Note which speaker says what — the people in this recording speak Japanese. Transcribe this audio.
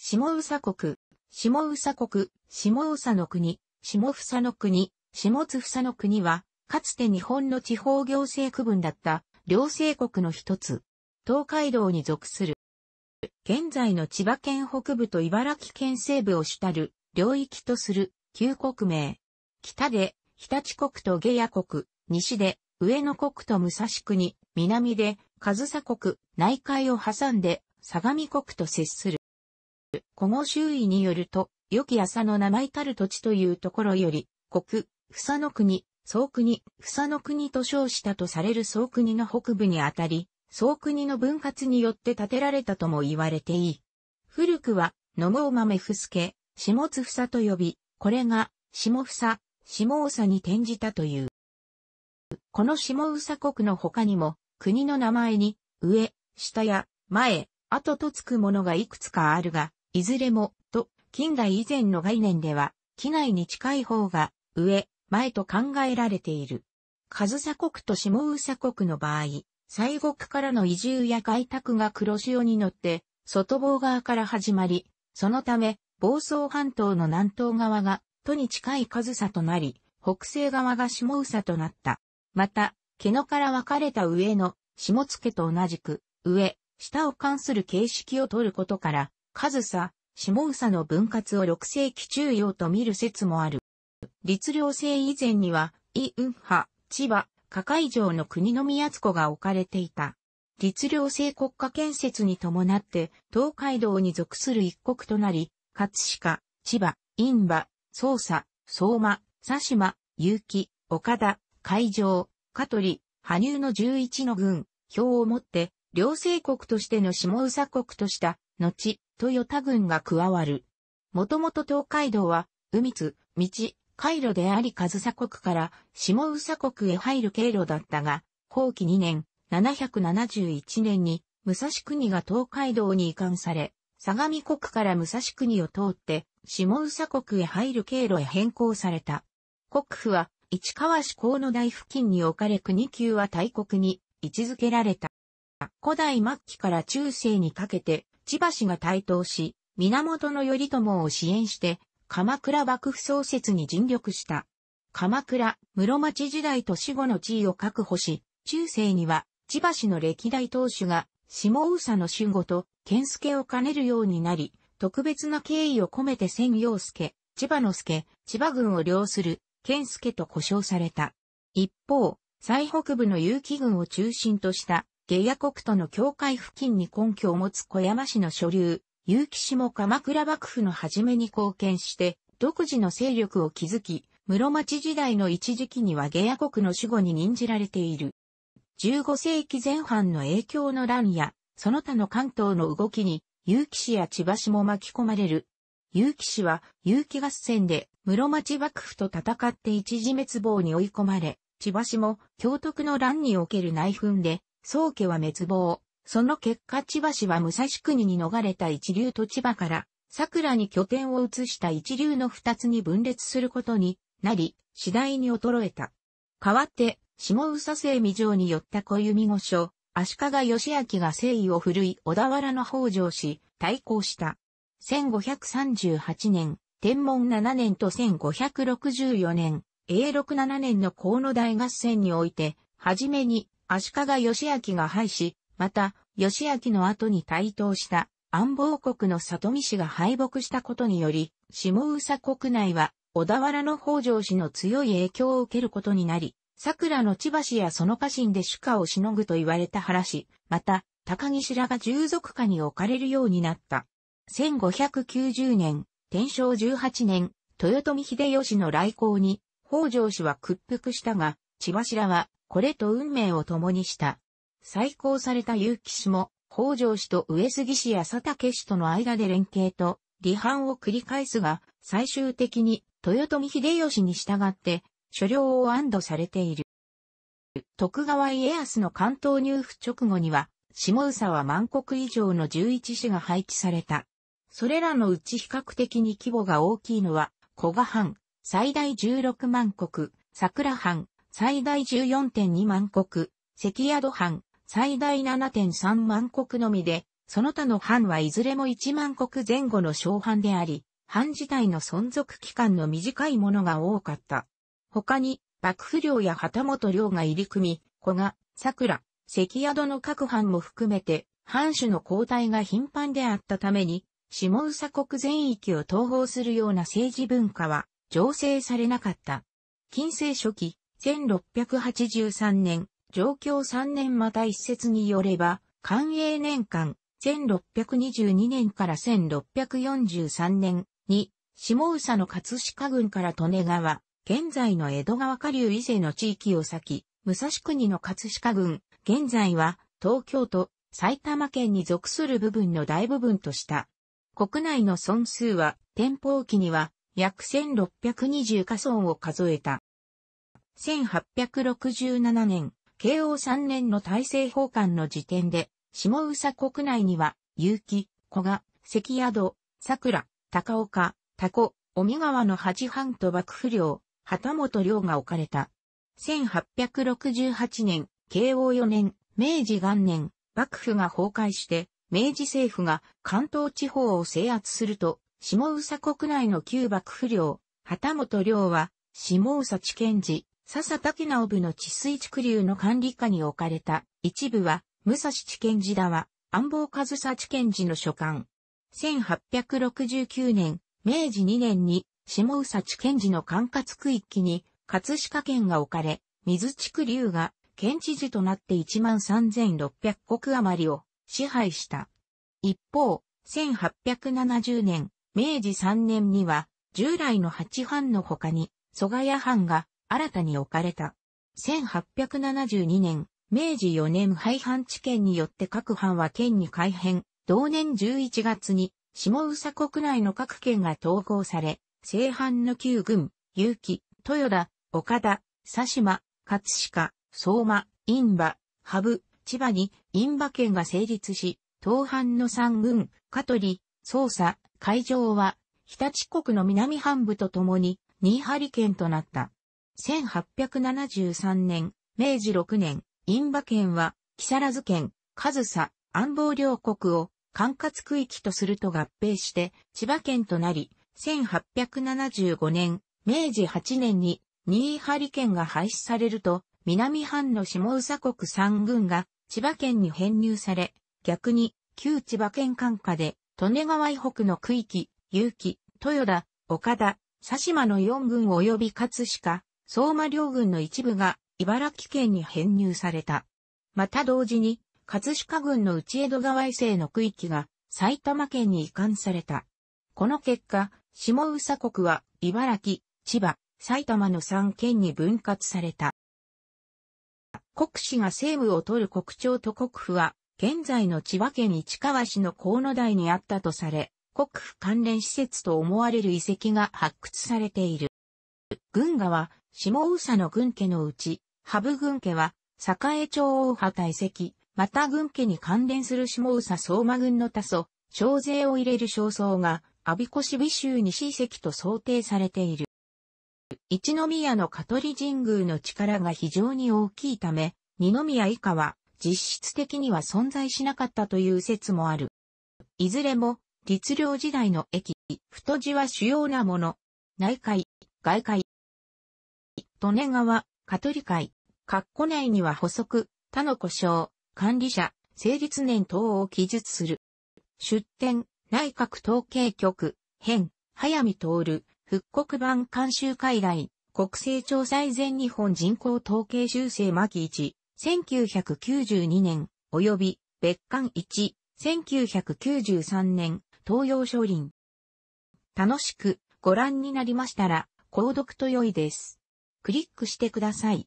Speaker 1: 下宇佐国、下宇佐国、下宇佐の国、下房の国、下津房の国は、かつて日本の地方行政区分だった、両政国の一つ、東海道に属する。現在の千葉県北部と茨城県西部を主たる領域とする旧国名。北で日立国と下谷国、西で上野国と武蔵国、南で上総国、内海を挟んで相模国と接する。この周囲によると、良き朝の名前たる土地というところより、国、房の国、総国、房の国と称したとされる総国の北部にあたり、総国の分割によって建てられたとも言われていい。古くは、野毛豆ふすけ、下津房と呼び、これが、下房、下さに転じたという。この下さ国の他にも、国の名前に、上、下や、前、後とつくものがいくつかあるが、いずれも、と、近代以前の概念では、機内に近い方が、上、前と考えられている。上サ国と下宇佐国の場合、西国からの移住や開拓が黒潮に乗って、外房側から始まり、そのため、房総半島の南東側が、都に近い上サとなり、北西側が下宇佐となった。また、毛野から分かれた上の、下付と同じく、上、下を関する形式を取ることから、上モ下サの分割を6世紀中央と見る説もある。律令制以前には、イ・ウンハ、千葉、加海城の国の宮津湖が置かれていた。律令制国家建設に伴って、東海道に属する一国となり、葛飾、千葉、印馬、匝瑳、相馬、佐島、結城、岡田、海上、香取、羽生の11の軍、票をもって、両政国としての下総国とした、後、豊田軍が加わる。もともと東海道は、海津、道、海路であり上総国から下宇佐国へ入る経路だったが、後期2年、771年に、武蔵国が東海道に移管され、相模国から武蔵国を通って、下宇佐国へ入る経路へ変更された。国府は、市川市港の台付近に置かれ国級は大国に位置づけられた。古代末期から中世にかけて、千葉氏が台頭し、源頼朝を支援して、鎌倉幕府創設に尽力した。鎌倉、室町時代と死後の地位を確保し、中世には、千葉氏の歴代当主が、下宇佐の守護と、剣助を兼ねるようになり、特別な敬意を込めて千陽助、千葉の助、千葉軍を領する、健介と呼称された。一方、最北部の結城軍を中心とした下野国との境界付近に根拠を持つ小山氏の所流、結城氏も鎌倉幕府の初めに貢献して、独自の勢力を築き、室町時代の一時期には下野国の守護に任じられている。15世紀前半の影響の乱や、その他の関東の動きに、結城氏や千葉氏も巻き込まれる。結城氏は、結城合戦で、室町幕府と戦って一時滅亡に追い込まれ、千葉氏も、京徳の乱における内紛で、宗家は滅亡。その結果千葉氏は武蔵国に逃れた一流と千葉から、桜に拠点を移した一流の二つに分裂することになり、次第に衰えた。代わって、下宇佐生未城に寄った小弓御所、足利義明が誠意を振るい小田原の北条し、対抗した。1538年、天文7年と1564年、永禄7年の河野大合戦において、はじめに足利義明が敗し、また、義明の後に台頭した安房国の里見氏が敗北したことにより、下宇佐国内は小田原の北条氏の強い影響を受けることになり、桜の千葉氏やその家臣で主家をしのぐと言われた原氏、また、高木氏らが従属下に置かれるようになった。1590年、天正18年、豊臣秀吉の来航に、北条氏は屈服したが、千葉氏らはこれと運命を共にした。再興された結城氏も、北条氏と上杉氏や佐竹氏との間で連携と、離反を繰り返すが、最終的に、豊臣秀吉に従って、所領を安堵されている。徳川家康の関東入府直後には、下佐は万国以上の十一市が配置された。それらのうち比較的に規模が大きいのは、古賀藩、最大16万国、桜藩、最大14.2万国、関宿藩、最大7.3万国のみで、その他の藩はいずれも1万国前後の小藩であり、藩自体の存続期間の短いものが多かった。他に、幕府領や旗本領が入り組み、古賀、桜、関宿の各藩も含めて、藩主の交代が頻繁であったために、下宇佐国全域を統合するような政治文化は、醸成されなかった。近世初期、1683年、上京3年また一説によれば、寛永年間、1622年から1643年に、下佐の葛飾郡から利根川、現在の江戸川下流以前の地域を先、武蔵国の葛飾郡、現在は東京都、埼玉県に属する部分の大部分とした。国内の損数は、天保期には約1620家村を数えた。1867年、慶応3年の大政奉還の時点で、下宇佐国内には、結城、古賀、関宿、桜、高岡、タコ、尾身川の八藩と幕府領、旗本領が置かれた。1868年、慶応4年、明治元年、幕府が崩壊して、明治政府が関東地方を制圧すると、下宇佐国内の旧幕府領、旗本領は、下宇佐地検事、笹竹直部の治水地区流の管理下に置かれた一部は、武蔵地検寺だは、安房和佐地検寺の所管。1869年、明治2年に、下宇佐地検寺の管轄区域に、葛飾県が置かれ、水地区流が、県知事となって13,600国余りを支配した。一方、1870年、明治3年には、従来の八藩の他に、蘇我屋藩が新たに置かれた。1872年、明治4年廃藩置県によって各藩は県に改編、同年11月に下宇佐国内の各県が統合され、西藩の旧軍、結城、豊田、岡田、佐島、葛飾、相馬、印馬、羽生、千葉に印馬県が成立し、東藩の三軍、香取、捜査、海上は、日立国の南半部と共に、新張県となった。1873年、明治6年、印馬県は、木更津県、上総、安房両国を管轄区域とすると合併して、千葉県となり、1875年、明治8年に、新井張県が廃止されると、南半の下宇佐国三軍が千葉県に編入され、逆に旧千葉県管下で、利根川以北の区域、結城、豊田、岡田、佐島の4軍及び葛飾、相馬両軍の一部が茨城県に編入された。また同時に、葛飾郡の内江戸川衛星の区域が埼玉県に移管された。この結果、下宇佐国は茨城、千葉、埼玉の3県に分割された。国士が政務を取る国庁と国府は、現在の千葉県市川市の河野台にあったとされ、国府関連施設と思われる遺跡が発掘されている。軍河は、下宇佐の軍家のうち、羽生軍家は、栄町大派大石、また軍家に関連する下宇佐相馬軍の多祖、小勢を入れる小僧が、阿鼻子市美州西遺跡と想定されている。一宮の香取神宮の力が非常に大きいため、二宮以下は実質的には存在しなかったという説もある。いずれも、律令時代の駅、太字は主要なもの。内海、外海、利根川、香取会、括弧内には補足、他の故障、管理者、成立年等を記述する。出典、内閣統計局、編、早見徹、復刻版監修会来、国勢調査以前日本人口統計修正巻一、1、1992年、及び別館1、1993年、東洋書林。楽しくご覧になりましたら、購読と良いです。クリックしてください。